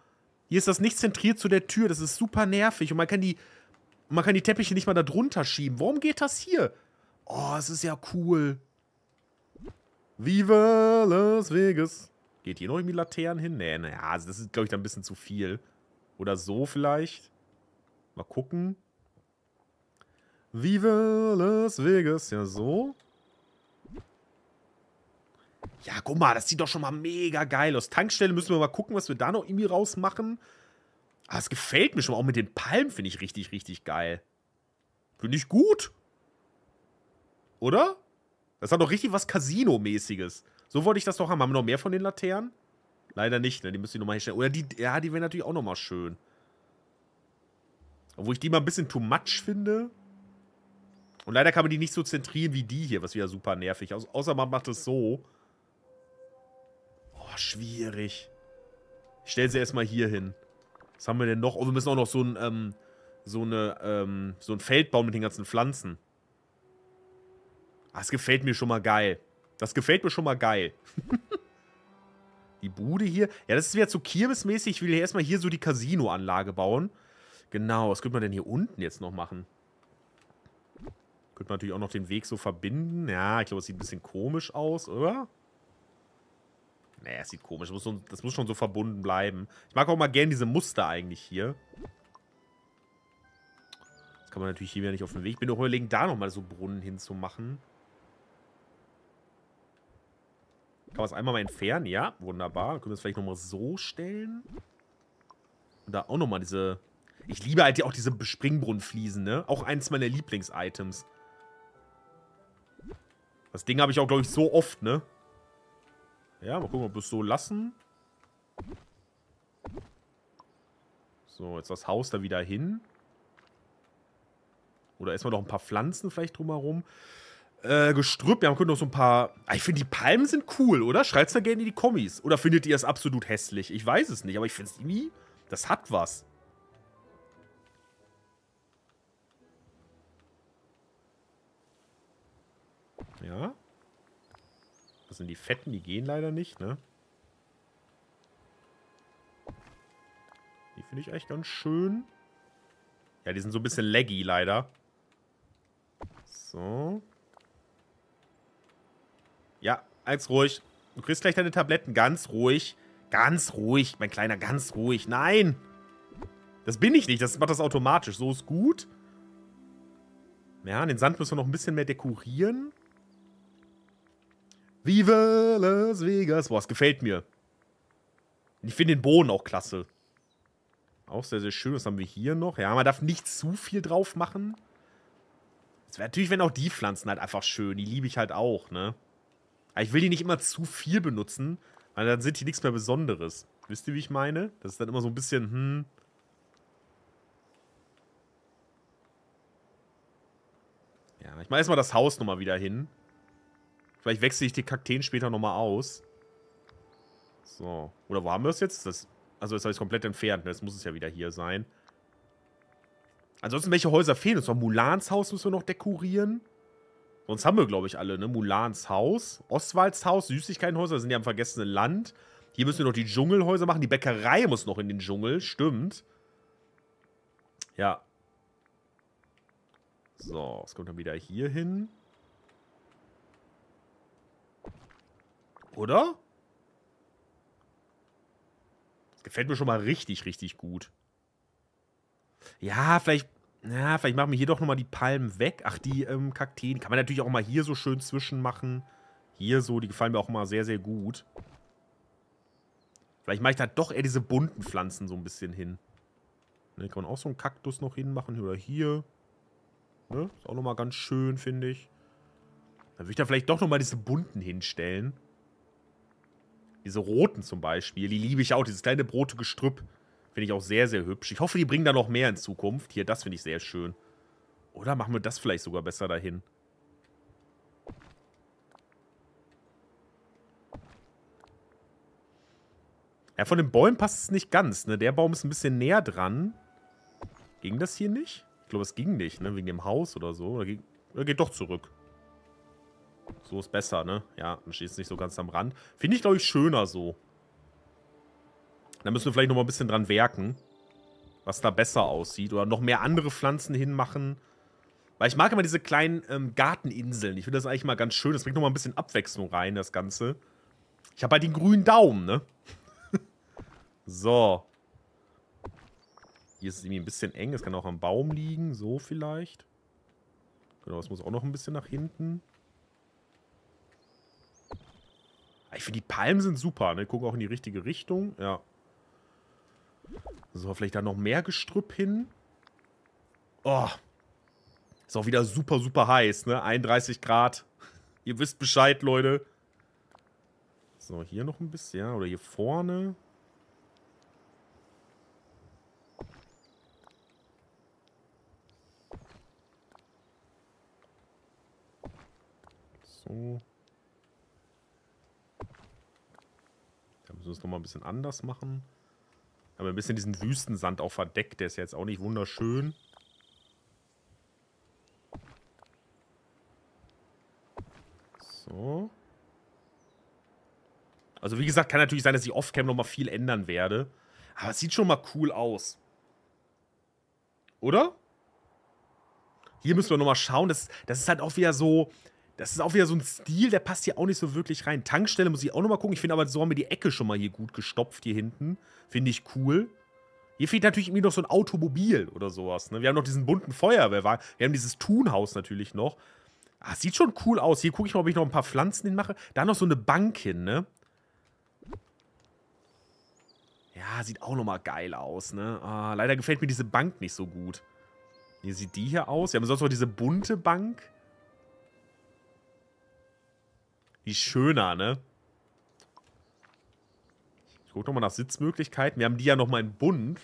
Hier ist das nicht zentriert zu der Tür. Das ist super nervig. Und man kann die und man kann die Teppiche nicht mal da drunter schieben. Warum geht das hier? Oh, es ist ja cool. Viva Las Vegas. Geht hier noch irgendwie Laternen hin? Nee, naja, also das ist, glaube ich, da ein bisschen zu viel. Oder so vielleicht. Mal gucken. Viva Las Vegas. Ja, so. Ja, guck mal, das sieht doch schon mal mega geil aus. Tankstelle müssen wir mal gucken, was wir da noch irgendwie rausmachen. Aber ah, es gefällt mir schon. Auch mit den Palmen finde ich richtig, richtig geil. Finde ich gut. Oder? Das hat doch richtig was Casino-mäßiges. So wollte ich das doch haben. Haben wir noch mehr von den Laternen? Leider nicht, ne? Die müssen ich nochmal herstellen. Oder die, ja, die wären natürlich auch nochmal schön. Obwohl ich die mal ein bisschen too much finde. Und leider kann man die nicht so zentrieren wie die hier, was wieder super nervig ist. Außer man macht es so. Oh, schwierig. Ich stelle sie erstmal hier hin. Was haben wir denn noch? Oh, wir müssen auch noch so ein, ähm, so eine, ähm, so ein Feld bauen mit den ganzen Pflanzen. Das ah, gefällt mir schon mal geil. Das gefällt mir schon mal geil. die Bude hier. Ja, das ist wieder zu Kirmesmäßig. Ich will hier erstmal hier so die Casino-Anlage bauen. Genau, was könnte man denn hier unten jetzt noch machen? Könnte man natürlich auch noch den Weg so verbinden. Ja, ich glaube, es sieht ein bisschen komisch aus, oder? Nee, es sieht komisch. Das muss, das muss schon so verbunden bleiben. Ich mag auch mal gerne diese Muster eigentlich hier. Das kann man natürlich hier wieder nicht auf den Weg. Ich bin doch überlegen, da nochmal so Brunnen hinzumachen. Kann man es einmal mal entfernen? Ja, wunderbar. Dann können wir es vielleicht nochmal so stellen. Und da auch nochmal diese... Ich liebe halt ja auch diese Springbrunnenfliesen, ne? Auch eins meiner Lieblings-Items. Das Ding habe ich auch, glaube ich, so oft, ne? Ja, mal gucken, ob wir es so lassen. So, jetzt das Haus da wieder hin. Oder erstmal noch ein paar Pflanzen vielleicht drumherum. Äh, Gestrüpp, ja, man könnte noch so ein paar... Ah, ich finde, die Palmen sind cool, oder? Schreibt es da gerne in die Kommis. Oder findet ihr es absolut hässlich? Ich weiß es nicht, aber ich finde es irgendwie... Das hat was. Ja. Das sind die Fetten, die gehen leider nicht, ne? Die finde ich eigentlich ganz schön. Ja, die sind so ein bisschen laggy leider. So. Ja, alles ruhig. Du kriegst gleich deine Tabletten. Ganz ruhig. Ganz ruhig, mein Kleiner, ganz ruhig. Nein! Das bin ich nicht. Das macht das automatisch. So ist gut. Ja, den Sand müssen wir noch ein bisschen mehr dekorieren. Viva Las Vegas. Boah, es gefällt mir. Ich finde den Boden auch klasse. Auch sehr, sehr schön. Was haben wir hier noch? Ja, man darf nicht zu viel drauf machen. Es wäre natürlich, wenn auch die Pflanzen halt einfach schön. Die liebe ich halt auch, ne? Aber ich will die nicht immer zu viel benutzen, weil dann sind die nichts mehr Besonderes. Wisst ihr, wie ich meine? Das ist dann immer so ein bisschen, hm... Ja, ich mache erstmal das Haus nochmal wieder hin. Vielleicht wechsle ich die Kakteen später nochmal aus. So. Oder wo haben wir es jetzt? Das, also jetzt habe ich es komplett entfernt. Jetzt ne? muss es ja wieder hier sein. Ansonsten, welche Häuser fehlen uns noch? Mulans Haus müssen wir noch dekorieren. Sonst haben wir, glaube ich, alle, ne? Mulans Haus, Oswalds Haus, Süßigkeitenhäuser sind ja im vergessenen Land. Hier müssen wir noch die Dschungelhäuser machen. Die Bäckerei muss noch in den Dschungel, stimmt. Ja. So, es kommt dann wieder hier hin. Oder? Das gefällt mir schon mal richtig, richtig gut. Ja, vielleicht. Ja, vielleicht machen wir hier doch nochmal die Palmen weg. Ach, die ähm, Kakteen. Kann man natürlich auch mal hier so schön zwischen machen. Hier so, die gefallen mir auch mal sehr, sehr gut. Vielleicht mache ich da doch eher diese bunten Pflanzen so ein bisschen hin. Ne, kann man auch so einen Kaktus noch hinmachen. Oder hier. Ne, ist auch nochmal ganz schön, finde ich. Dann würde ich da vielleicht doch nochmal diese bunten hinstellen. Diese roten zum Beispiel, die liebe ich auch. Dieses kleine brote Gestrüpp finde ich auch sehr, sehr hübsch. Ich hoffe, die bringen da noch mehr in Zukunft. Hier, das finde ich sehr schön. Oder machen wir das vielleicht sogar besser dahin? Ja, von den Bäumen passt es nicht ganz, ne? Der Baum ist ein bisschen näher dran. Ging das hier nicht? Ich glaube, es ging nicht, ne? Wegen dem Haus oder so. Oder, ging, oder geht doch zurück. So ist besser, ne? Ja, man steht jetzt nicht so ganz am Rand. Finde ich, glaube ich, schöner so. Da müssen wir vielleicht noch mal ein bisschen dran werken, was da besser aussieht. Oder noch mehr andere Pflanzen hinmachen. Weil ich mag immer diese kleinen ähm, Garteninseln. Ich finde das eigentlich mal ganz schön. Das bringt noch mal ein bisschen Abwechslung rein, das Ganze. Ich habe halt den grünen Daumen, ne? so. Hier ist es irgendwie ein bisschen eng. Es kann auch am Baum liegen. So vielleicht. Genau, das muss auch noch ein bisschen nach hinten. Ich finde, die Palmen sind super, ne? Gucken auch in die richtige Richtung. Ja. So, vielleicht da noch mehr Gestrüpp hin. Oh. Ist auch wieder super, super heiß, ne? 31 Grad. Ihr wisst Bescheid, Leute. So, hier noch ein bisschen, ja. Oder hier vorne. So. müssen es nochmal ein bisschen anders machen. Aber ein bisschen diesen Wüstensand auch verdeckt. Der ist ja jetzt auch nicht wunderschön. So. Also wie gesagt, kann natürlich sein, dass ich Offcam nochmal viel ändern werde. Aber es sieht schon mal cool aus. Oder? Hier müssen wir nochmal schauen. Das, das ist halt auch wieder so das ist auch wieder so ein Stil, der passt hier auch nicht so wirklich rein. Tankstelle muss ich auch nochmal gucken. Ich finde aber, so haben wir die Ecke schon mal hier gut gestopft, hier hinten. Finde ich cool. Hier fehlt natürlich irgendwie noch so ein Automobil oder sowas. Ne? Wir haben noch diesen bunten Feuerwehrwagen. Wir haben dieses Thunhaus natürlich noch. Ah, sieht schon cool aus. Hier gucke ich mal, ob ich noch ein paar Pflanzen hinmache. Da noch so eine Bank hin, ne? Ja, sieht auch nochmal geil aus, ne? Ah, leider gefällt mir diese Bank nicht so gut. Hier sieht die hier aus. Wir haben sonst noch diese bunte Bank. Wie schöner, ne? Ich gucke nochmal nach Sitzmöglichkeiten. Wir haben die ja nochmal in bunt.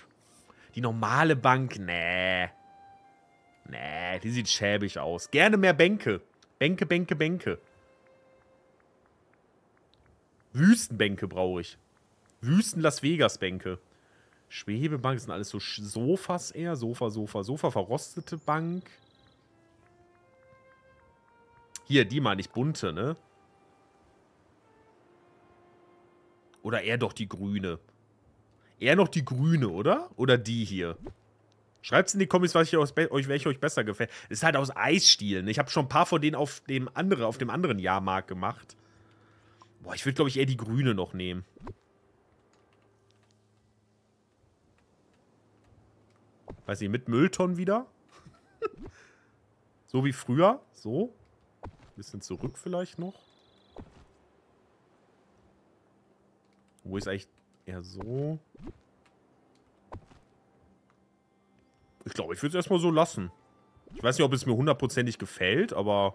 Die normale Bank, nee. Nee, die sieht schäbig aus. Gerne mehr Bänke. Bänke, Bänke, Bänke. Wüstenbänke brauche ich. Wüsten-Las Vegas-Bänke. Schwebebank, das sind alles so Sofas eher. Sofa, Sofa, Sofa, verrostete Bank. Hier, die meine ich, bunte, ne? Oder eher doch die grüne. Eher noch die grüne, oder? Oder die hier. Schreibt in die Kommis, was ich euch, welche euch besser gefällt. Das ist halt aus Eisstielen. Ich habe schon ein paar von denen auf dem, andere, auf dem anderen Jahrmarkt gemacht. Boah, ich würde, glaube ich, eher die grüne noch nehmen. Weiß nicht, mit Mülltonnen wieder? so wie früher. So. bisschen zurück vielleicht noch. Wo ist eigentlich eher so? Ich glaube, ich würde es erstmal so lassen. Ich weiß nicht, ob es mir hundertprozentig gefällt, aber...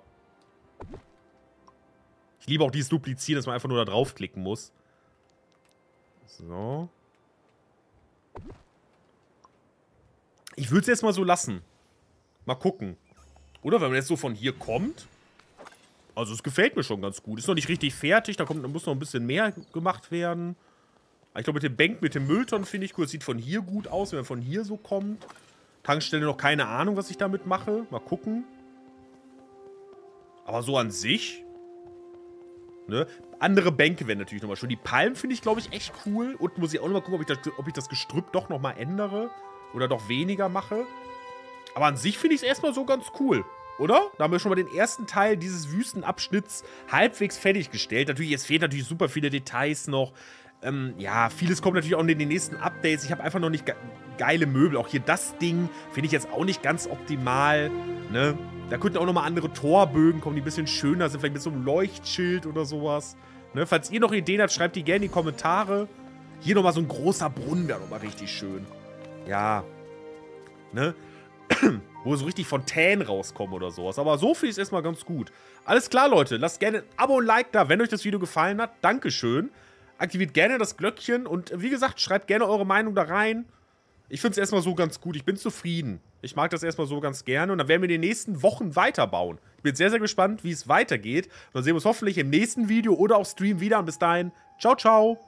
Ich liebe auch dieses Duplizieren, dass man einfach nur da draufklicken muss. So. Ich würde es erstmal so lassen. Mal gucken. Oder wenn man jetzt so von hier kommt... Also es gefällt mir schon ganz gut. Ist noch nicht richtig fertig, da kommt, muss noch ein bisschen mehr gemacht werden. Ich glaube, mit dem Bank, mit dem Müllton finde ich gut. Das sieht von hier gut aus, wenn man von hier so kommt. Tankstelle noch keine Ahnung, was ich damit mache. Mal gucken. Aber so an sich. Ne? Andere Bänke wären natürlich nochmal schön. Die Palmen finde ich, glaube ich, echt cool. Und muss ich auch nochmal gucken, ob ich, das, ob ich das Gestrüpp doch nochmal ändere. Oder doch weniger mache. Aber an sich finde ich es erstmal so ganz cool oder? Da haben wir schon mal den ersten Teil dieses Wüstenabschnitts halbwegs fertiggestellt. Natürlich, es fehlen natürlich super viele Details noch. Ähm, ja, vieles kommt natürlich auch in den nächsten Updates. Ich habe einfach noch nicht ge geile Möbel. Auch hier das Ding finde ich jetzt auch nicht ganz optimal. Ne? Da könnten auch nochmal andere Torbögen kommen, die ein bisschen schöner sind. Vielleicht mit so einem Leuchtschild oder sowas. Ne? Falls ihr noch Ideen habt, schreibt die gerne in die Kommentare. Hier nochmal so ein großer Brunnen wäre nochmal richtig schön. Ja. Ne? wo so richtig Fontänen rauskommen oder sowas. Aber so viel ist erstmal ganz gut. Alles klar, Leute. Lasst gerne ein Abo und Like da, wenn euch das Video gefallen hat. Dankeschön. Aktiviert gerne das Glöckchen und äh, wie gesagt, schreibt gerne eure Meinung da rein. Ich finde es erstmal so ganz gut. Ich bin zufrieden. Ich mag das erstmal so ganz gerne. Und dann werden wir in den nächsten Wochen weiterbauen. Ich bin sehr, sehr gespannt, wie es weitergeht. Und dann sehen wir uns hoffentlich im nächsten Video oder auf Stream wieder. Und bis dahin, ciao, ciao.